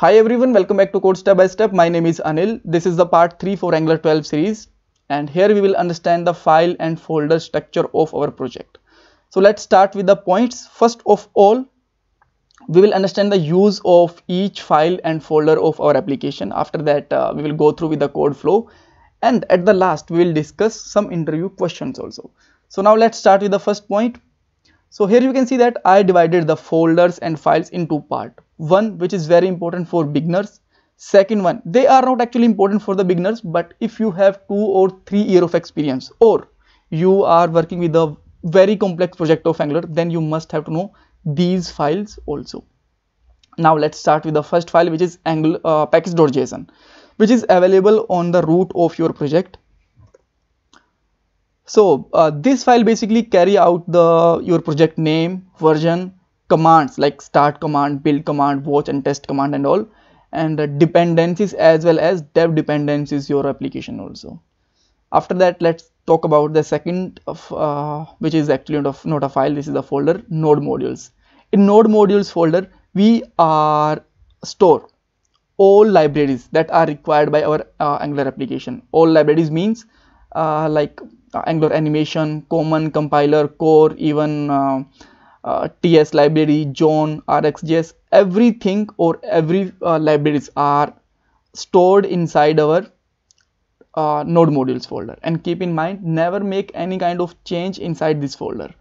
Hi everyone, welcome back to Code Step by Step. My name is Anil. This is the part 3 for Angular 12 series and here we will understand the file and folder structure of our project. So let's start with the points. First of all, we will understand the use of each file and folder of our application. After that, uh, we will go through with the code flow and at the last, we will discuss some interview questions also. So now let's start with the first point, so here you can see that I divided the folders and files into part. One which is very important for beginners. Second one, they are not actually important for the beginners, but if you have two or three year of experience or you are working with a very complex project of Angular, then you must have to know these files also. Now let's start with the first file which is angular uh, package.json which is available on the root of your project so uh, this file basically carry out the your project name, version, commands like start command, build command, watch and test command and all and uh, dependencies as well as dev dependencies your application also. After that let's talk about the second of uh, which is actually not, not a file this is a folder node modules. In node modules folder we are store all libraries that are required by our uh, angular application. All libraries means uh, like uh, Angular Animation, Common, Compiler, Core, even uh, uh, TS library, John, RxJS, everything or every uh, libraries are stored inside our uh, node modules folder and keep in mind never make any kind of change inside this folder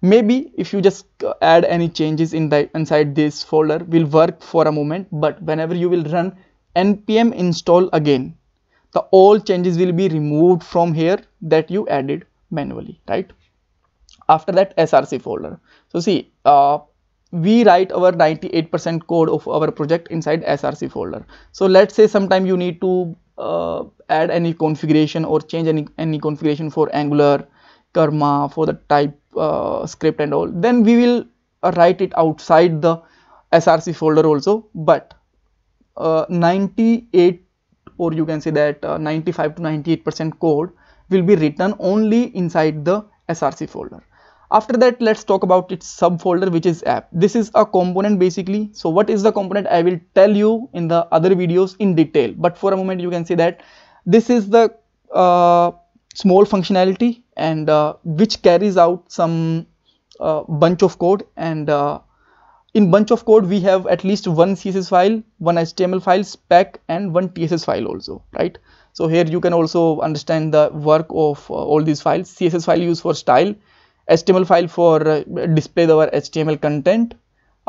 maybe if you just uh, add any changes in the inside this folder will work for a moment but whenever you will run npm install again the all changes will be removed from here that you added manually right after that src folder so see uh, we write our 98% code of our project inside src folder so let's say sometime you need to uh, add any configuration or change any any configuration for angular karma for the type uh, script and all then we will write it outside the src folder also but uh, 98 or you can say that uh, 95 to 98 percent code will be written only inside the src folder after that let's talk about its subfolder which is app this is a component basically so what is the component i will tell you in the other videos in detail but for a moment you can see that this is the uh, small functionality and uh, which carries out some uh, bunch of code and uh, in bunch of code we have at least one css file one html file spec and one tss file also right so here you can also understand the work of uh, all these files css file used for style html file for uh, display our html content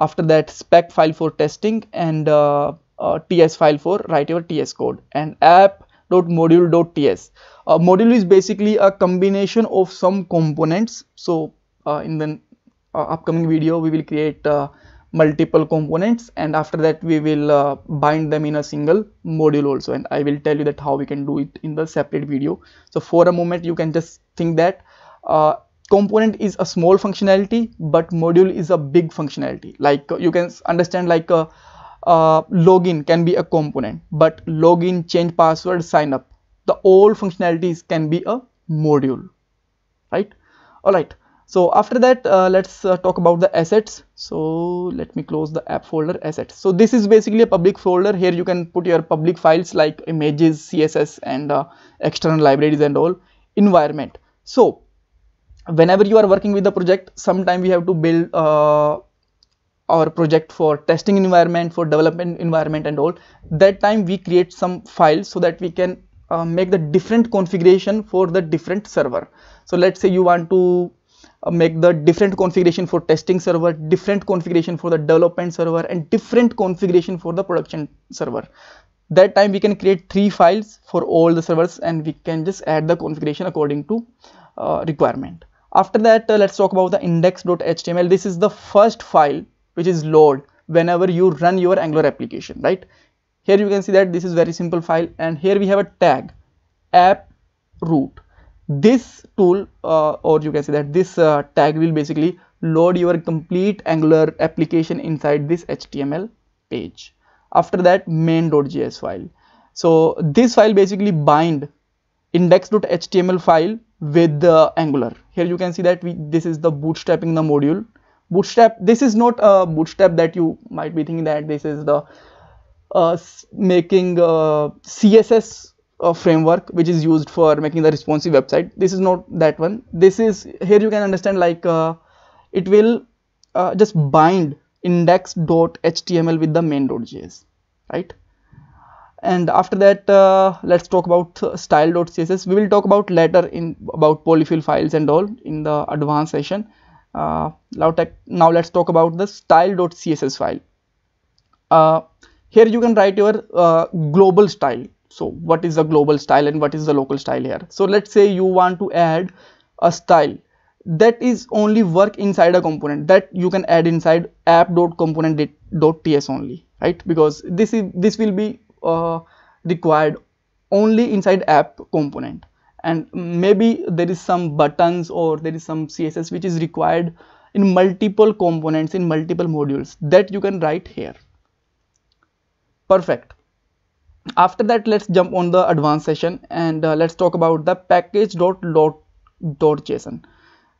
after that spec file for testing and uh, uh ts file for write your ts code and app.module.ts uh, module is basically a combination of some components so uh, in the uh, upcoming video we will create multiple components and after that we will uh, bind them in a single module also and I will tell you that how we can do it in the separate video so for a moment you can just think that uh, component is a small functionality but module is a big functionality like uh, you can understand like a, uh, a uh, login can be a component but login change password sign up the all functionalities can be a module right all right so after that uh, let's uh, talk about the assets so let me close the app folder assets so this is basically a public folder here you can put your public files like images css and uh, external libraries and all environment so whenever you are working with the project sometime we have to build uh, our project for testing environment for development environment and all that time we create some files so that we can uh, make the different configuration for the different server so let's say you want to uh, make the different configuration for testing server different configuration for the development server and different configuration for the production server that time we can create three files for all the servers and we can just add the configuration according to uh, requirement after that uh, let's talk about the index.html this is the first file which is load whenever you run your angular application right here you can see that this is very simple file and here we have a tag app root this tool uh, or you can say that this uh, tag will basically load your complete angular application inside this html page after that main.js file so this file basically bind index.html file with the angular here you can see that we this is the bootstrapping the module bootstrap this is not a bootstrap that you might be thinking that this is the uh, making uh, css a framework which is used for making the responsive website this is not that one this is here you can understand like uh, it will uh, just bind index.html with the main.js right and after that uh, let's talk about style.css we will talk about later in about polyfill files and all in the advanced session uh, now, let's talk about the style.css file uh, here you can write your uh, global style so what is the global style and what is the local style here so let's say you want to add a style that is only work inside a component that you can add inside app.component.ts only right because this is this will be uh, required only inside app component and maybe there is some buttons or there is some css which is required in multiple components in multiple modules that you can write here perfect after that let's jump on the advanced session and uh, let's talk about the Json.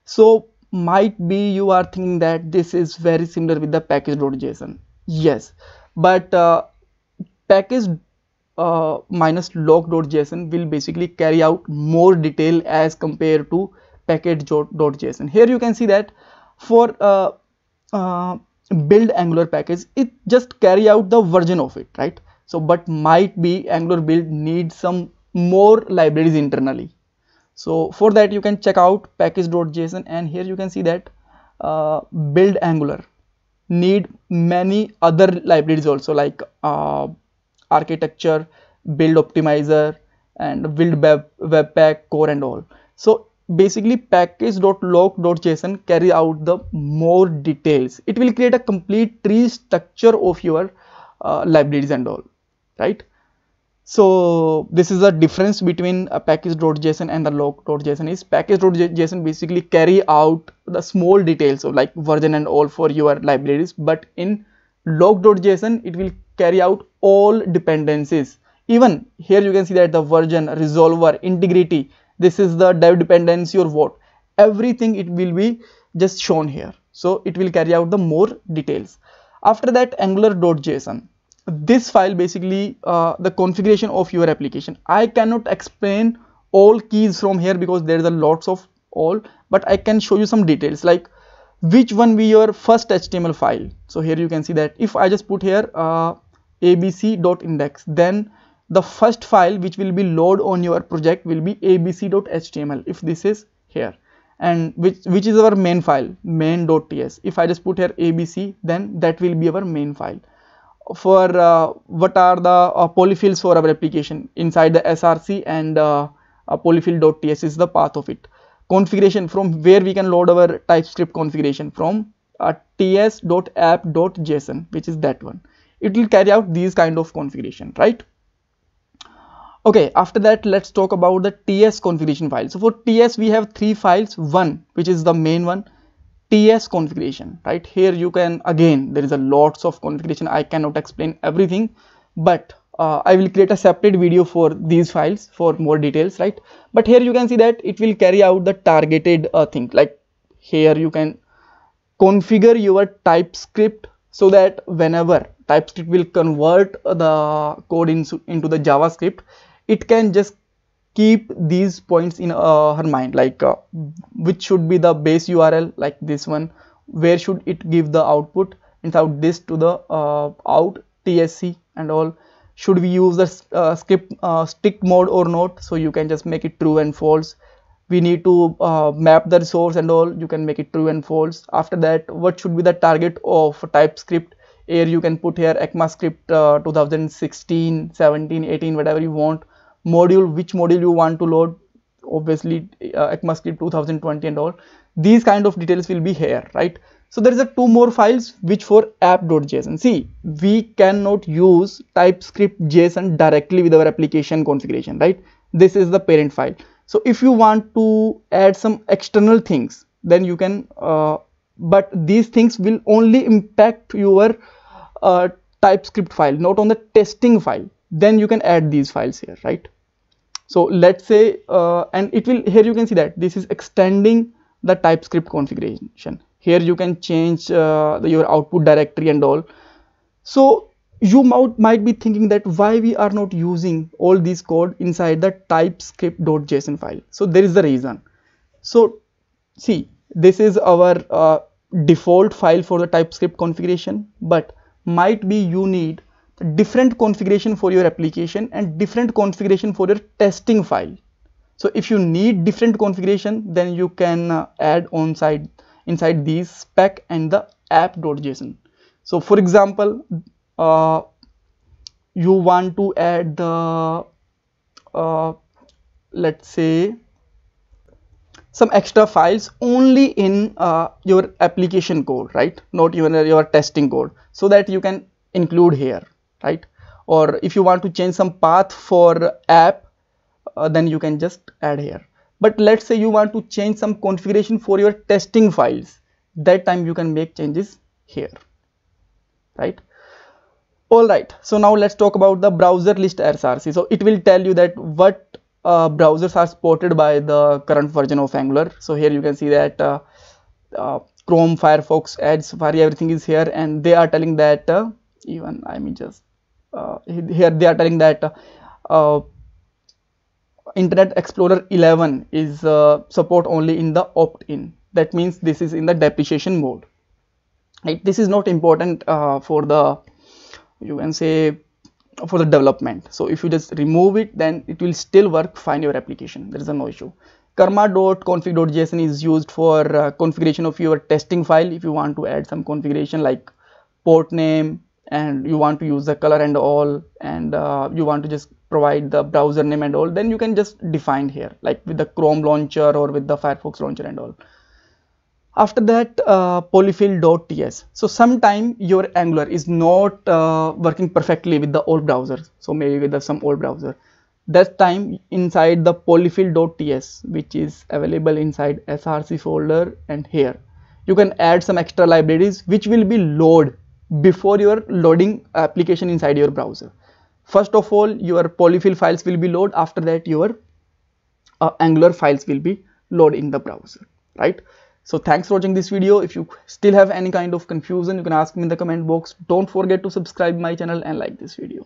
so might be you are thinking that this is very similar with the package.json yes but uh, package uh, minus log.json will basically carry out more detail as compared to package.json here you can see that for uh, uh build angular package it just carry out the version of it right so but might be angular build needs some more libraries internally so for that you can check out package.json and here you can see that uh, build angular need many other libraries also like uh, architecture build optimizer and build web webpack core and all so basically package.log.json carry out the more details it will create a complete tree structure of your uh, libraries and all right so this is the difference between a package.json and the log.json is package.json basically carry out the small details of like version and all for your libraries but in log.json it will carry out all dependencies even here you can see that the version resolver integrity this is the dev dependency or what everything it will be just shown here so it will carry out the more details after that angular.json this file basically uh, the configuration of your application i cannot explain all keys from here because there is a lots of all but i can show you some details like which one be your first html file so here you can see that if i just put here uh, abc.index then the first file which will be load on your project will be abc.html if this is here and which which is our main file main.ts if i just put here abc then that will be our main file for uh, what are the uh, polyfills for our application inside the src and uh, polyfill.ts is the path of it configuration from where we can load our typescript configuration from uh, ts.app.json which is that one it will carry out these kind of configuration right okay after that let's talk about the ts configuration file so for ts we have three files one which is the main one ts configuration right here you can again there is a lots of configuration i cannot explain everything but uh, i will create a separate video for these files for more details right but here you can see that it will carry out the targeted uh, thing like here you can configure your typescript so that whenever typescript will convert the code in, into the javascript it can just keep these points in uh, her mind like uh, which should be the base url like this one where should it give the output and this to the uh, out tsc and all should we use the uh, skip uh, stick mode or not so you can just make it true and false we need to uh, map the resource and all you can make it true and false after that what should be the target of typescript here you can put here ECMAScript uh, 2016 17 18 whatever you want module which module you want to load obviously uh, ECMAScript 2020 and all these kind of details will be here right so there is a two more files which for app.json see we cannot use typescript json directly with our application configuration right this is the parent file so if you want to add some external things then you can uh, but these things will only impact your uh, typescript file not on the testing file then you can add these files here right so let's say uh, and it will here you can see that this is extending the typescript configuration here you can change uh, the, your output directory and all so you might, be thinking that why we are not using all this code inside the typescript.json file so there is the reason so see this is our uh, default file for the typescript configuration but might be you need different configuration for your application and different configuration for your testing file so if you need different configuration then you can uh, add on inside these spec and the app.json so for example uh, you want to add the uh, let's say some extra files only in uh, your application code right not even your testing code so that you can include here right or if you want to change some path for app uh, then you can just add here but let's say you want to change some configuration for your testing files that time you can make changes here right all right so now let's talk about the browser list src so it will tell you that what uh, browsers are supported by the current version of angular so here you can see that uh, uh, chrome firefox edge safari everything is here and they are telling that uh, even i mean just uh, here they are telling that uh, internet explorer 11 is uh, support only in the opt-in that means this is in the depreciation mode right this is not important for the you can say for the development so if you just remove it then it will still work fine your application there is no issue karma.config.json is used for uh, configuration of your testing file if you want to add some configuration like port name and you want to use the color and all and uh, you want to just provide the browser name and all then you can just define here like with the chrome launcher or with the firefox launcher and all after that uh, polyfill.ts so sometime your angular is not uh, working perfectly with the old browser so maybe with the, some old browser that time inside the polyfill.ts which is available inside src folder and here you can add some extra libraries which will be load before your loading application inside your browser. First of all, your polyfill files will be loaded. After that, your uh, Angular files will be loaded in the browser, right? So thanks for watching this video. If you still have any kind of confusion, you can ask me in the comment box. Don't forget to subscribe my channel and like this video.